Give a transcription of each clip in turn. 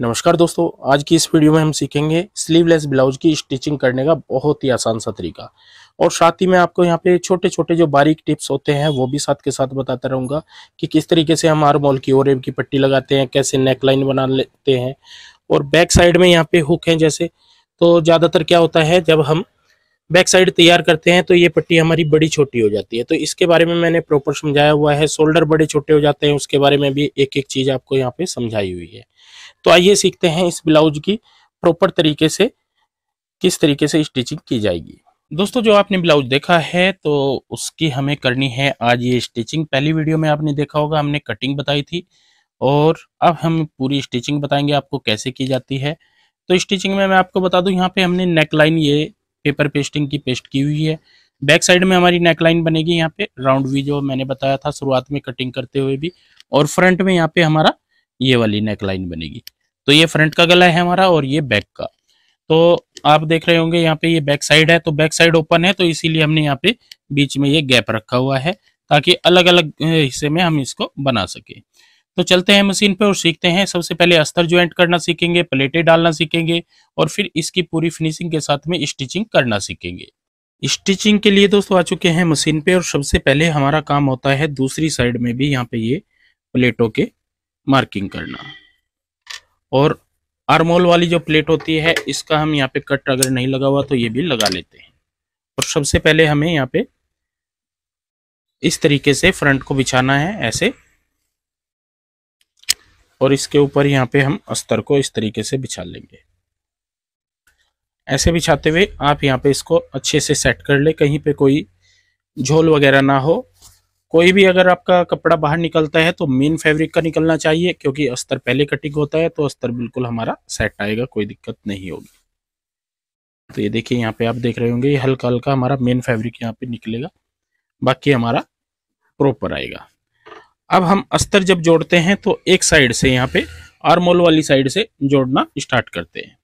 नमस्कार दोस्तों आज की इस वीडियो में हम सीखेंगे स्लीवलेस ब्लाउज की स्टिचिंग करने का बहुत ही आसान सा तरीका और साथ ही मैं आपको यहाँ पे छोटे छोटे जो बारीक टिप्स होते हैं वो भी साथ के साथ बताता रहूंगा कि किस तरीके से हम आरमोल की ओरेब की पट्टी लगाते हैं कैसे नेक लाइन बना लेते हैं और बैक साइड में यहाँ पे हुक है जैसे तो ज़्यादातर क्या होता है जब हम बैक साइड तैयार करते हैं तो ये पट्टी हमारी बड़ी छोटी हो जाती है तो इसके बारे में मैंने प्रॉपर समझाया हुआ है शोल्डर बड़े छोटे हो जाते हैं उसके बारे में भी एक एक चीज़ आपको यहाँ पे समझाई हुई है तो आइए सीखते हैं इस ब्लाउज की प्रॉपर तरीके से किस तरीके से स्टिचिंग की जाएगी दोस्तों जो आपने ब्लाउज देखा है तो उसकी हमें करनी है आज ये स्टिचिंग पहली वीडियो में आपने देखा होगा हमने कटिंग बताई थी और अब हम पूरी स्टिचिंग बताएंगे आपको कैसे की जाती है तो स्टिचिंग में मैं आपको बता दूं यहाँ पे हमने नेक लाइन ये पेपर पेस्टिंग की पेस्ट की हुई है बैक साइड में हमारी नेक लाइन बनेगी यहाँ पे राउंड वी जो मैंने बताया था शुरुआत में कटिंग करते हुए भी और फ्रंट में यहाँ पे हमारा ये वाली नेक लाइन बनेगी तो ये फ्रंट का गला है हमारा और ये बैक का तो आप देख रहे होंगे यहाँ पे ये बैक साइड है तो बैक साइड ओपन है तो इसीलिए हमने यहाँ पे बीच में ये गैप रखा हुआ है ताकि अलग अलग हिस्से में हम इसको बना सके तो चलते हैं मशीन पे और सीखते हैं सबसे पहले अस्तर ज्वाइंट करना सीखेंगे प्लेटें डालना सीखेंगे और फिर इसकी पूरी फिनिशिंग के साथ में स्टिचिंग करना सीखेंगे स्टिचिंग के लिए दोस्तों आ चुके हैं मशीन पे और सबसे पहले हमारा काम होता है दूसरी साइड में भी यहाँ पे ये प्लेटों के मार्किंग करना और आरमोल वाली जो प्लेट होती है इसका हम यहाँ पे कट अगर नहीं लगा हुआ तो ये भी लगा लेते हैं और सबसे पहले हमें यहाँ पे इस तरीके से फ्रंट को बिछाना है ऐसे और इसके ऊपर यहाँ पे हम अस्तर को इस तरीके से बिछा लेंगे ऐसे बिछाते हुए आप यहाँ पे इसको अच्छे से सेट कर ले कहीं पे कोई झोल वगैरह ना हो कोई भी अगर आपका कपड़ा बाहर निकलता है तो मेन फैब्रिक का निकलना चाहिए क्योंकि अस्तर पहले कटिंग होता है तो अस्तर बिल्कुल हमारा सेट आएगा कोई दिक्कत नहीं होगी तो ये देखिए यहाँ पे आप देख रहे होंगे ये हल्का हल्का हमारा मेन फैब्रिक यहाँ पे निकलेगा बाकी हमारा प्रॉपर आएगा अब हम अस्तर जब जोड़ते हैं तो एक साइड से यहाँ पे आर्मोल वाली साइड से जोड़ना स्टार्ट करते हैं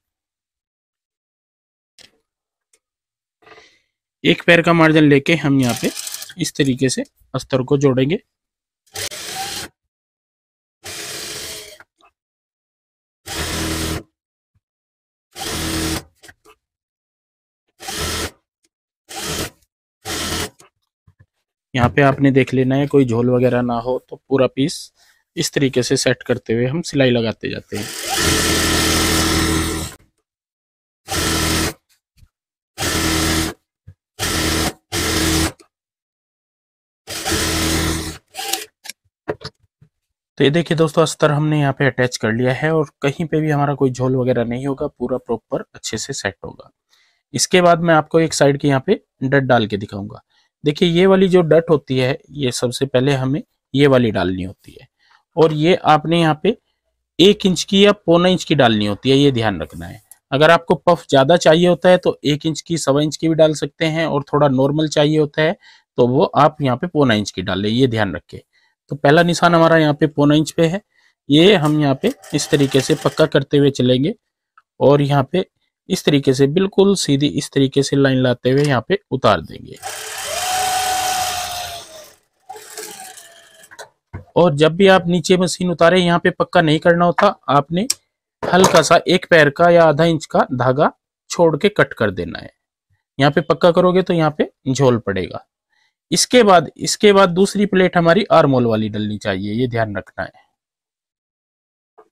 एक पैर का मार्जिन लेके हम यहाँ पे इस तरीके से अस्तर को जोड़ेंगे यहाँ पे आपने देख लेना है कोई झोल वगैरह ना हो तो पूरा पीस इस तरीके से सेट करते हुए हम सिलाई लगाते जाते हैं तो ये देखिए दोस्तों अस्तर हमने यहाँ पे अटैच कर लिया है और कहीं पे भी हमारा कोई झोल वगैरह नहीं होगा पूरा प्रॉपर अच्छे से सेट होगा इसके बाद मैं आपको एक साइड के यहाँ पे डट डाल के दिखाऊंगा देखिए ये वाली जो डट होती है ये सबसे पहले हमें ये वाली डालनी होती है और ये आपने यहाँ पे एक इंच की या पौना इंच की डालनी होती है ये ध्यान रखना है अगर आपको पफ ज़्यादा चाहिए होता है तो एक इंच की सवा इंच की भी डाल सकते हैं और थोड़ा नॉर्मल चाहिए होता है तो वो आप यहाँ पे पौना इंच की डालें ये ध्यान रखें तो पहला निशान हमारा यहाँ पे पौना इंच पे है ये हम यहाँ पे इस तरीके से पक्का करते हुए चलेंगे और यहाँ पे इस तरीके से बिल्कुल सीधी इस तरीके से लाइन लाते हुए यहाँ पे उतार देंगे और जब भी आप नीचे मशीन उतारे यहाँ पे पक्का नहीं करना होता आपने हल्का सा एक पैर का या आधा इंच का धागा छोड़ के कट कर देना है यहाँ पे पक्का करोगे तो यहाँ पे झोल पड़ेगा इसके बाद इसके बाद दूसरी प्लेट हमारी आरमोल वाली डलनी चाहिए ये ध्यान रखना है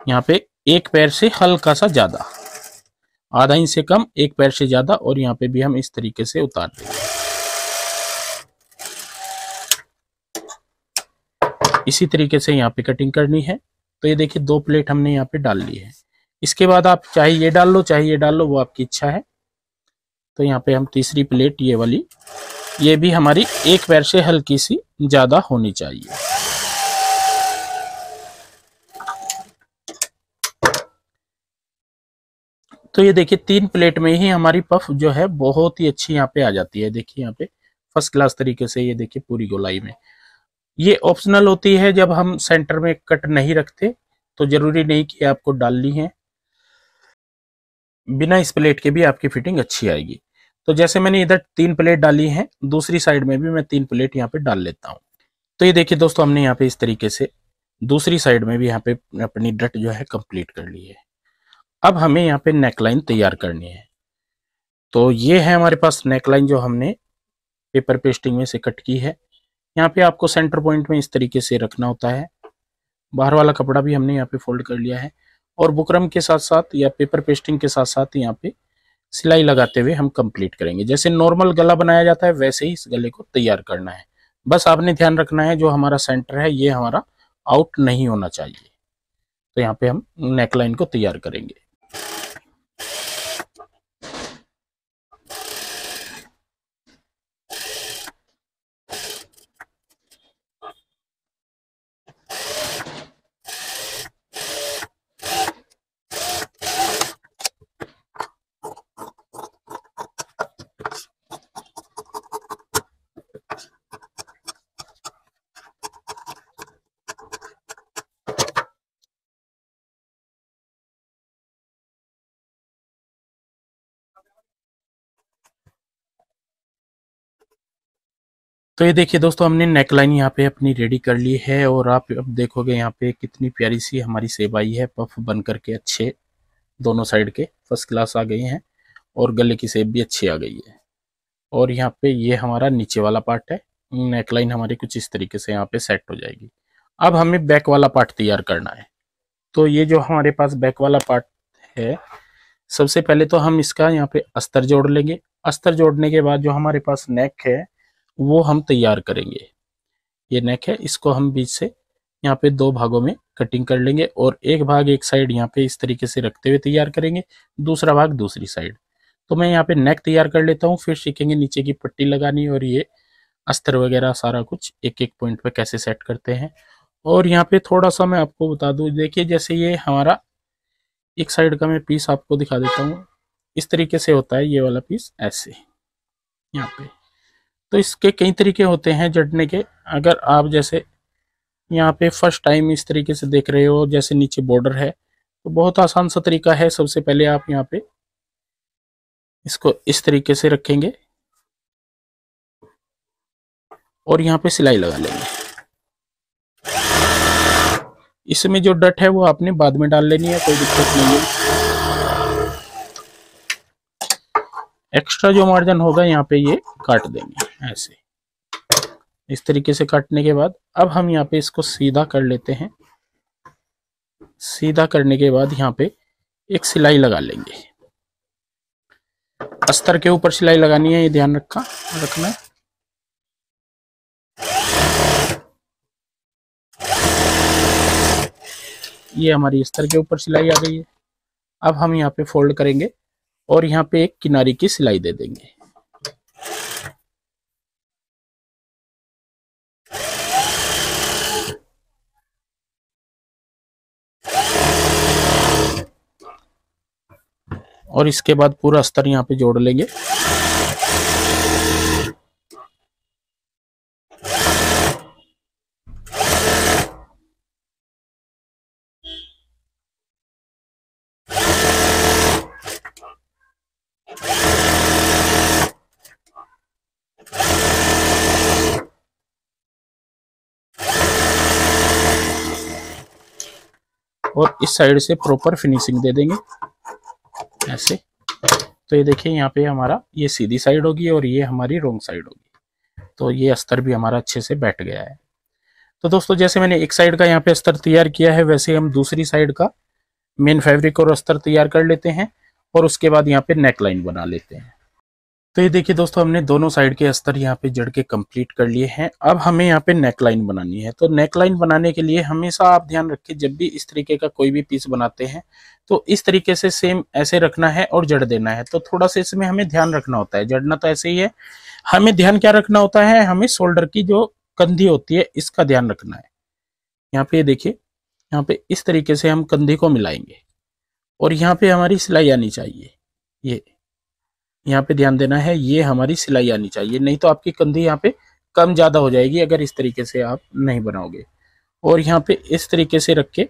यहाँ पे एक पैर से हल्का सा ज्यादा आधा इंच से कम एक पैर से ज्यादा और यहाँ पे भी हम इस तरीके से उतार देंगे इसी तरीके से यहाँ पे कटिंग करनी है तो ये देखिए दो प्लेट हमने यहाँ पे डाल ली है इसके बाद आप चाहे ये डाल लो चाहे ये डाल लो वो आपकी इच्छा है तो यहाँ पे हम तीसरी प्लेट ये वाली ये भी हमारी एक पैर से हल्की सी ज़्यादा होनी चाहिए तो ये देखिए तीन प्लेट में ही हमारी पफ जो है बहुत ही अच्छी यहाँ पे आ जाती है देखिए यहाँ पे फर्स्ट क्लास तरीके से ये देखिए पूरी गोलाई में ये ऑप्शनल होती है जब हम सेंटर में कट नहीं रखते तो जरूरी नहीं कि आपको डालनी है बिना इस प्लेट के भी आपकी फिटिंग अच्छी आएगी तो जैसे मैंने इधर तीन प्लेट डाली है दूसरी साइड में भी मैं तीन प्लेट यहाँ पे डाल लेता हूँ तो ये देखिए दोस्तों हमने यहाँ पे इस तरीके से दूसरी साइड में भी यहाँ पे अपनी डट जो है कंप्लीट कर ली है अब हमें यहाँ पे नेकलाइन तैयार करनी है तो ये है हमारे पास नेकलाइन जो हमने पेपर पेस्टिंग में से कट की है यहाँ पे आपको सेंटर पॉइंट में इस तरीके से रखना होता है बाहर वाला कपड़ा भी हमने यहाँ पे फोल्ड कर लिया है और बुकरम के साथ साथ या पेपर पेस्टिंग के साथ साथ यहाँ पे सिलाई लगाते हुए हम कंप्लीट करेंगे जैसे नॉर्मल गला बनाया जाता है वैसे ही इस गले को तैयार करना है बस आपने ध्यान रखना है जो हमारा सेंटर है ये हमारा आउट नहीं होना चाहिए तो यहाँ पे हम नेकलाइन को तैयार करेंगे तो ये देखिए दोस्तों हमने नेक लाइन यहाँ पे अपनी रेडी कर ली है और आप अब देखोगे यहाँ पे कितनी प्यारी सी हमारी सेब आई है पफ बन करके अच्छे दोनों साइड के फर्स्ट क्लास आ गए हैं और गले की सेब भी अच्छी आ गई है और यहाँ पे ये हमारा नीचे वाला पार्ट है नेक लाइन हमारी कुछ इस तरीके से यहाँ पे सेट हो जाएगी अब हमें बैक वाला पार्ट तैयार करना है तो ये जो हमारे पास बैक वाला पार्ट है सबसे पहले तो हम इसका यहाँ पे अस्तर जोड़ लेंगे अस्तर जोड़ने के बाद जो हमारे पास नेक है वो हम तैयार करेंगे ये नेक है इसको हम बीच से यहाँ पे दो भागों में कटिंग कर लेंगे और एक भाग एक साइड यहाँ पे इस तरीके से रखते हुए तैयार करेंगे दूसरा भाग दूसरी साइड तो मैं यहाँ पे नेक तैयार कर लेता हूँ फिर सीखेंगे नीचे की पट्टी लगानी और ये अस्तर वगैरह सारा कुछ एक एक पॉइंट पे कैसे सेट करते हैं और यहाँ पे थोड़ा सा मैं आपको बता दू देखिए जैसे ये हमारा एक साइड का मैं पीस आपको दिखा देता हूँ इस तरीके से होता है ये वाला पीस ऐसे यहाँ पे तो इसके कई तरीके होते हैं जटने के अगर आप जैसे यहाँ पे फर्स्ट टाइम इस तरीके से देख रहे हो जैसे नीचे बॉर्डर है तो बहुत आसान सा तरीका है सबसे पहले आप यहाँ पे इसको इस तरीके से रखेंगे और यहाँ पे सिलाई लगा लेंगे इसमें जो डट है वो आपने बाद में डाल लेनी है कोई दिक्कत नहीं है एक्स्ट्रा जो मार्जिन होगा यहाँ पे ये काट देंगे ऐसे इस तरीके से काटने के बाद अब हम यहाँ पे इसको सीधा कर लेते हैं सीधा करने के बाद यहाँ पे एक सिलाई लगा लेंगे अस्तर के ऊपर सिलाई लगानी है ये ध्यान रखा रखना है ये हमारी अस्तर के ऊपर सिलाई आ गई है अब हम यहाँ पे फोल्ड करेंगे और यहाँ पे एक किनारी की सिलाई दे देंगे और इसके बाद पूरा अस्तर यहाँ पे जोड़ लेंगे और इस साइड से प्रॉपर फिनिशिंग दे देंगे ऐसे तो ये देखिए यहाँ पे हमारा ये सीधी साइड होगी और ये हमारी रोंग साइड होगी तो ये अस्तर भी हमारा अच्छे से बैठ गया है तो दोस्तों जैसे मैंने एक साइड का यहाँ पे अस्तर तैयार किया है वैसे हम दूसरी साइड का मेन फैब्रिक और अस्तर तैयार कर लेते हैं और उसके बाद यहाँ पे नेक लाइन बना लेते हैं तो ये देखिए दोस्तों हमने दोनों साइड के अस्तर यहाँ पे जड़ के कंप्लीट कर लिए हैं अब हमें यहाँ पे नेक लाइन बनानी है तो नेक लाइन बनाने के लिए हमेशा आप ध्यान रखें जब भी इस तरीके का कोई भी पीस बनाते हैं तो इस तरीके से सेम ऐसे रखना है और जड़ देना है तो थोड़ा सा इसमें हमें ध्यान रखना होता है जड़ना तो ऐसे ही है हमें ध्यान क्या रखना होता है हमें शोल्डर की जो कंधी होती है इसका ध्यान रखना है यहाँ पे देखिए यहाँ पे इस तरीके से हम कंधे को मिलाएंगे और यहाँ पे हमारी सिलाई आनी चाहिए ये यहाँ पे ध्यान देना है ये हमारी सिलाई आनी चाहिए नहीं तो आपकी कंधी यहाँ पे कम ज़्यादा हो जाएगी अगर इस तरीके से आप नहीं बनाओगे और यहाँ पे इस तरीके से रख के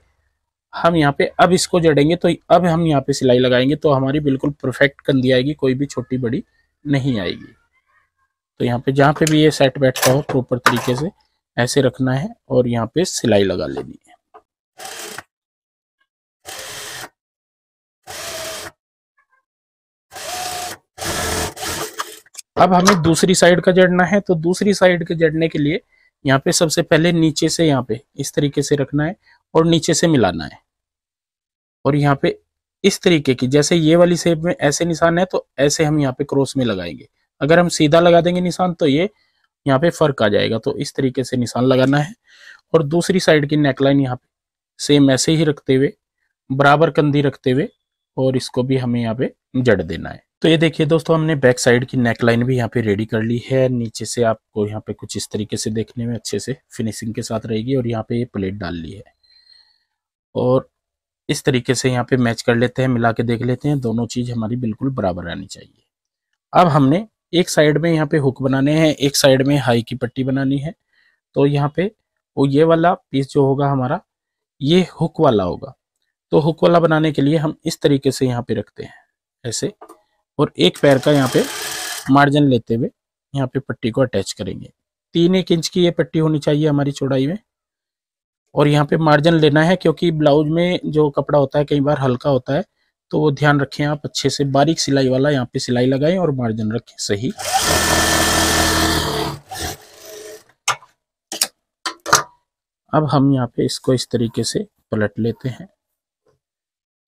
हम यहाँ पे अब इसको जड़ेंगे तो अब हम यहाँ पे सिलाई लगाएंगे तो हमारी बिल्कुल परफेक्ट कंधी आएगी कोई भी छोटी बड़ी नहीं आएगी तो यहाँ पे जहाँ पे भी ये सेट बैठता हो प्रॉपर तरीके से ऐसे रखना है और यहाँ पे सिलाई लगा लेनी है अब हमें दूसरी साइड का जड़ना है तो दूसरी साइड के जड़ने के लिए यहाँ पे सबसे पहले नीचे से यहाँ पे इस तरीके से रखना है और नीचे से मिलाना है और यहाँ पे इस तरीके की जैसे ये वाली सेप में ऐसे निशान है तो ऐसे हम यहाँ पे क्रॉस में लगाएंगे अगर हम सीधा लगा देंगे निशान तो ये यहाँ पे फर्क आ जाएगा तो इस तरीके से निशान लगाना है और दूसरी साइड की नेकलाइन यहाँ पे सेम ऐसे ही रखते हुए बराबर कंधी रखते हुए और इसको भी हमें यहाँ पे जड़ देना है तो ये देखिए दोस्तों हमने बैक साइड की नेक लाइन भी यहाँ पे रेडी कर ली है नीचे से आपको यहाँ पे कुछ इस तरीके से देखने में अच्छे से फिनिशिंग के साथ रहेगी और यहाँ पे ये प्लेट डाल ली है और इस तरीके से यहाँ पे मैच कर लेते हैं मिला के देख लेते हैं दोनों चीज़ हमारी बिल्कुल बराबर आनी चाहिए अब हमने एक साइड में यहाँ पे हुक बनाने हैं एक साइड में हाई की पट्टी बनानी है तो यहाँ पे वो ये वाला पीस जो होगा हमारा ये हुक वाला होगा तो हुक वाला बनाने के लिए हम इस तरीके से यहाँ पे रखते हैं ऐसे और एक पैर का यहाँ पे मार्जिन लेते हुए यहाँ पे पट्टी को अटैच करेंगे तीन एक इंच की ये पट्टी होनी चाहिए हमारी चौड़ाई में और यहाँ पे मार्जिन लेना है क्योंकि ब्लाउज में जो कपड़ा होता है कई बार हल्का होता है तो वो ध्यान रखें आप अच्छे से बारीक सिलाई वाला यहाँ पे सिलाई लगाएं और मार्जिन रखें सही अब हम यहाँ पे इसको इस तरीके से पलट लेते हैं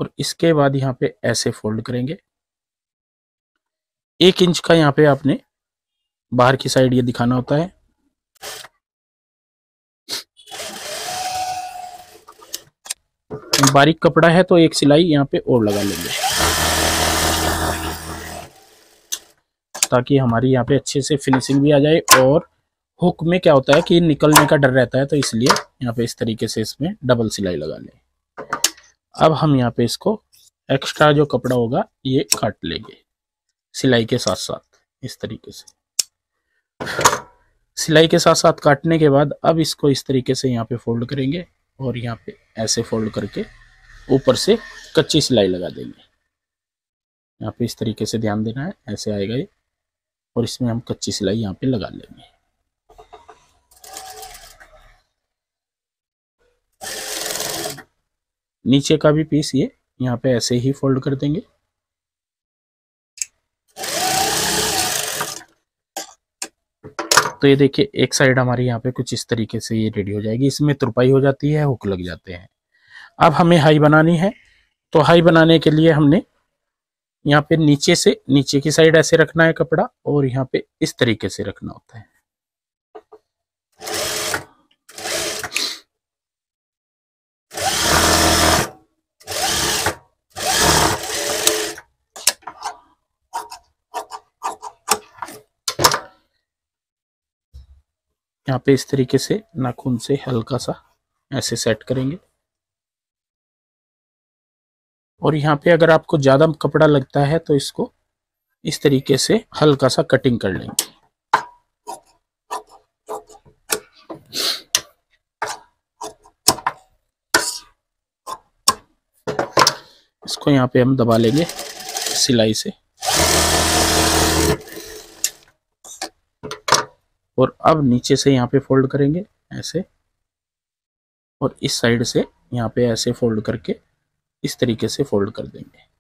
और इसके बाद यहाँ पे ऐसे फोल्ड करेंगे एक इंच का यहाँ पे आपने बाहर की साइड ये दिखाना होता है बारीक कपड़ा है तो एक सिलाई यहाँ पे और लगा लेंगे ताकि हमारी यहाँ पे अच्छे से फिनिशिंग भी आ जाए और हुक में क्या होता है कि निकलने का डर रहता है तो इसलिए यहाँ पे इस तरीके से इसमें डबल सिलाई लगा लें अब हम यहाँ पे इसको एक्स्ट्रा जो कपड़ा होगा ये काट लेंगे सिलाई के साथ साथ इस तरीके से सिलाई के साथ साथ काटने के बाद अब इसको इस तरीके से यहाँ पे फोल्ड करेंगे और यहाँ पे ऐसे फोल्ड करके ऊपर से कच्ची सिलाई लगा देंगे यहाँ पे इस तरीके से ध्यान देना है ऐसे आएगा ये और इसमें हम कच्ची सिलाई यहाँ पे लगा लेंगे नीचे का भी पीस ये यहाँ पे ऐसे ही फोल्ड कर देंगे तो ये देखिए एक साइड हमारी यहाँ पे कुछ इस तरीके से ये रेडी हो जाएगी इसमें तुरपाई हो जाती है हुक लग जाते हैं अब हमें हाई बनानी है तो हाई बनाने के लिए हमने यहाँ पे नीचे से नीचे की साइड ऐसे रखना है कपड़ा और यहाँ पे इस तरीके से रखना होता है यहाँ पे इस तरीके से नाखून से हल्का सा ऐसे सेट करेंगे और यहाँ पे अगर आपको ज़्यादा कपड़ा लगता है तो इसको इस तरीके से हल्का सा कटिंग कर लेंगे इसको यहाँ पे हम दबा लेंगे सिलाई से और अब नीचे से यहाँ पे फोल्ड करेंगे ऐसे और इस साइड से यहाँ पे ऐसे फोल्ड करके इस तरीके से फोल्ड कर देंगे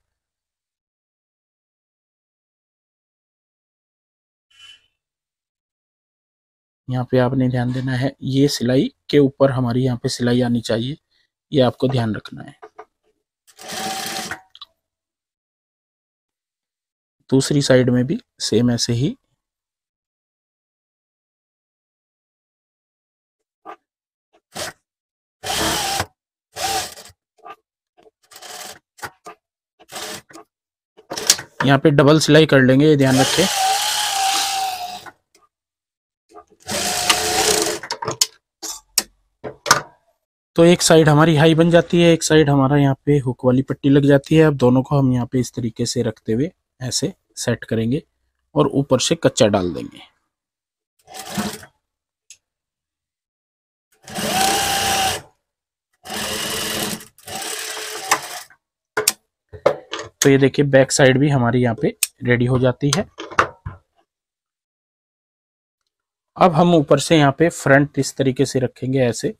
यहाँ पे आपने ध्यान देना है ये सिलाई के ऊपर हमारी यहाँ पे सिलाई आनी चाहिए ये आपको ध्यान रखना है दूसरी साइड में भी सेम ऐसे ही यहाँ पे डबल सिलाई कर लेंगे ये ध्यान रखें तो एक साइड हमारी हाई बन जाती है एक साइड हमारा यहाँ पे हुक वाली पट्टी लग जाती है अब दोनों को हम यहाँ पे इस तरीके से रखते हुए ऐसे सेट करेंगे और ऊपर से कच्चा डाल देंगे तो ये देखिए बैक साइड भी हमारी यहाँ पे रेडी हो जाती है अब हम ऊपर से यहाँ पे फ्रंट इस तरीके से रखेंगे ऐसे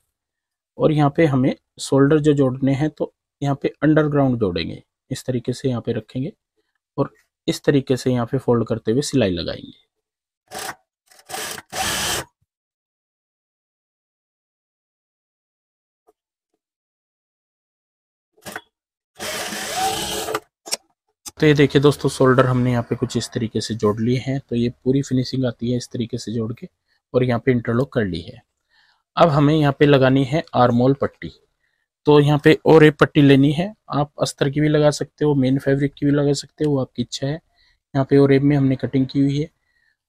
और यहाँ पे हमें शोल्डर जो जोड़ने हैं तो यहाँ पे अंडरग्राउंड जोड़ेंगे इस तरीके से यहाँ पे रखेंगे और इस तरीके से यहाँ पे फोल्ड करते हुए सिलाई लगाएंगे तो ये देखिए दोस्तों शोल्डर हमने यहाँ पे कुछ इस तरीके से जोड़ लिए हैं तो ये पूरी फिनिशिंग आती है इस तरीके से जोड़ के और यहाँ पे इंटरलॉक कर ली है अब हमें यहाँ पे लगानी है आरमोल पट्टी तो यहाँ पे और एक पट्टी लेनी है आप अस्तर की भी लगा सकते हो मेन फैब्रिक की भी लगा सकते हो वो आपकी इच्छा है यहाँ पे और एब में हमने कटिंग की हुई है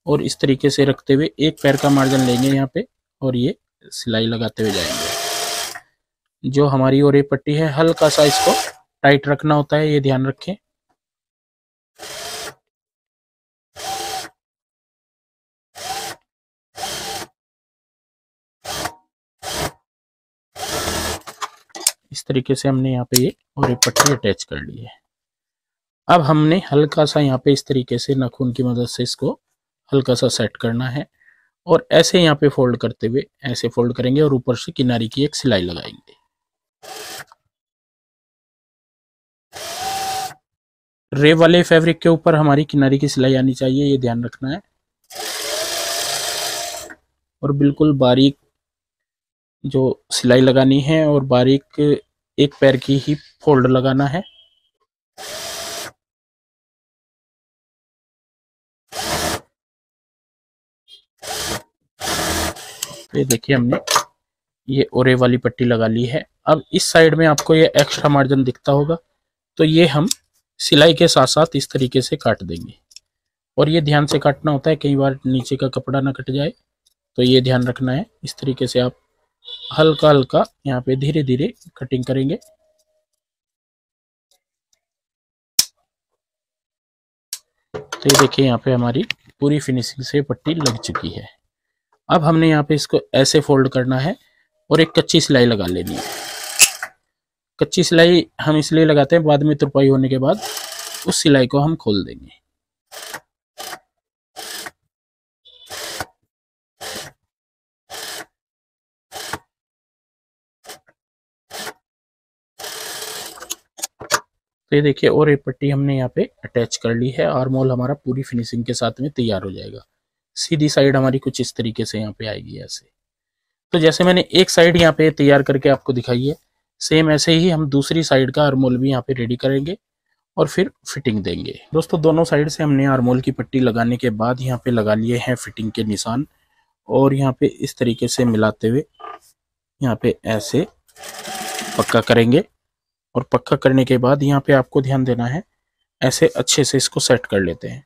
और इस तरीके से रखते हुए एक पैर का मार्जिन लेंगे यहाँ पे और ये सिलाई लगाते हुए जाएंगे जो हमारी और पट्टी है हल्का सा इसको टाइट रखना होता है ये ध्यान रखें इस तरीके से हमने यहाँ पे ये और ये पट्टी अटैच कर ली है अब हमने हल्का सा यहाँ पे इस तरीके से नाखून की मदद से इसको हल्का सा सेट करना है और ऐसे यहाँ पे फोल्ड करते हुए ऐसे फोल्ड करेंगे और ऊपर से किनारी की एक सिलाई लगाएंगे रे वाले फैब्रिक के ऊपर हमारी किनारी की सिलाई आनी चाहिए ये ध्यान रखना है और बिल्कुल बारीक जो सिलाई लगानी है और बारीक एक पैर की ही फोल्ड लगाना है ये देखिए हमने ये ओरे वाली पट्टी लगा ली है अब इस साइड में आपको ये एक्स्ट्रा मार्जिन दिखता होगा तो ये हम सिलाई के साथ साथ इस तरीके से काट देंगे और ये ध्यान से काटना होता है कई बार नीचे का कपड़ा ना कट जाए तो ये ध्यान रखना है इस तरीके से आप हल्का हल्का यहाँ पे धीरे धीरे कटिंग करेंगे तो ये देखिए यहाँ पे हमारी पूरी फिनिशिंग से पट्टी लग चुकी है अब हमने यहाँ पे इसको ऐसे फोल्ड करना है और एक कच्ची सिलाई लगा लेनी है कच्ची सिलाई हम इसलिए लगाते हैं बाद में तुरपाई होने के बाद उस सिलाई को हम खोल देंगे तो ये देखिए और ये पट्टी हमने यहाँ पे अटैच कर ली है आर्मोल हमारा पूरी फिनिशिंग के साथ में तैयार हो जाएगा सीधी साइड हमारी कुछ इस तरीके से यहाँ पे आएगी ऐसे तो जैसे मैंने एक साइड यहाँ पे तैयार करके आपको दिखाई है सेम ऐसे ही हम दूसरी साइड का आरमोल भी यहाँ पे रेडी करेंगे और फिर फिटिंग देंगे दोस्तों दोनों साइड से हमने आरमोल की पट्टी लगाने के बाद यहाँ पे लगा लिए हैं फिटिंग के निशान और यहाँ पे इस तरीके से मिलाते हुए यहाँ पे ऐसे पक्का करेंगे और पक्का करने के बाद यहाँ पे आपको ध्यान देना है ऐसे अच्छे से इसको सेट कर लेते हैं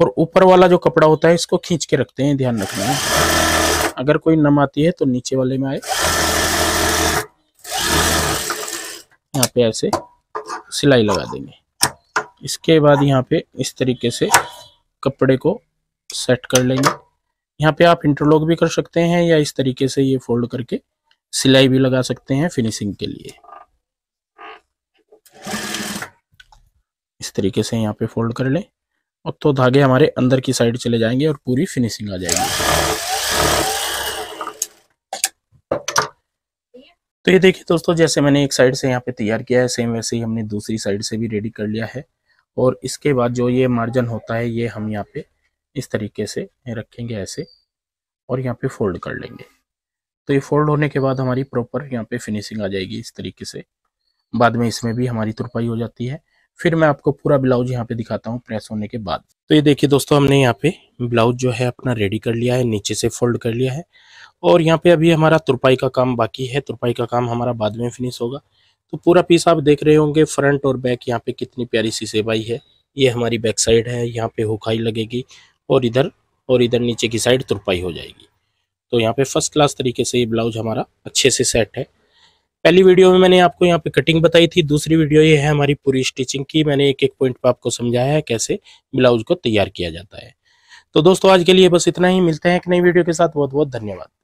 और ऊपर वाला जो कपड़ा होता है इसको खींच के रखते हैं ध्यान रखना है अगर कोई नम आती है तो नीचे वाले में आए यहाँ पे ऐसे सिलाई लगा देंगे इसके बाद यहाँ पे इस तरीके से कपड़े को सेट कर लेंगे यहाँ पे आप इंटरलॉक भी कर सकते हैं या इस तरीके से ये फोल्ड करके सिलाई भी लगा सकते हैं फिनिशिंग के लिए इस तरीके से यहाँ पे फोल्ड कर लें और तो धागे हमारे अंदर की साइड चले जाएंगे और पूरी फिनिशिंग आ जाएगी तो ये देखिए दोस्तों जैसे मैंने एक साइड से यहाँ पे तैयार किया है सेम वैसे ही हमने दूसरी साइड से भी रेडी कर लिया है और इसके बाद जो ये मार्जिन होता है ये हम यहाँ पे इस तरीके से रखेंगे ऐसे और यहाँ पे फोल्ड कर लेंगे तो ये फोल्ड होने के बाद हमारी प्रॉपर यहाँ पे फिनिशिंग आ जाएगी इस तरीके से बाद में इसमें भी हमारी तुरपाई हो जाती है फिर मैं आपको पूरा ब्लाउज यहाँ पे दिखाता हूँ प्रेस होने के बाद तो ये देखिए दोस्तों हमने यहाँ पे ब्लाउज जो है अपना रेडी कर लिया है नीचे से फोल्ड कर लिया है और यहाँ पे अभी हमारा तुरपाई का काम बाकी है तुरपाई का काम हमारा बाद में फिनिश होगा तो पूरा पीस आप देख रहे होंगे फ्रंट और बैक यहाँ पे कितनी प्यारी सी सेवाई है ये हमारी बैक साइड है यहाँ पे हुखाई लगेगी और इधर और इधर नीचे की साइड तुरपाई हो जाएगी तो यहाँ पे फर्स्ट क्लास तरीके से ये ब्लाउज हमारा अच्छे से सेट है पहली वीडियो में मैंने आपको यहाँ पे कटिंग बताई थी दूसरी वीडियो ये है हमारी पूरी स्टिचिंग की मैंने एक एक पॉइंट पे आपको समझाया है कैसे ब्लाउज को तैयार किया जाता है तो दोस्तों आज के लिए बस इतना ही मिलते हैं एक नई वीडियो के साथ बहुत बहुत धन्यवाद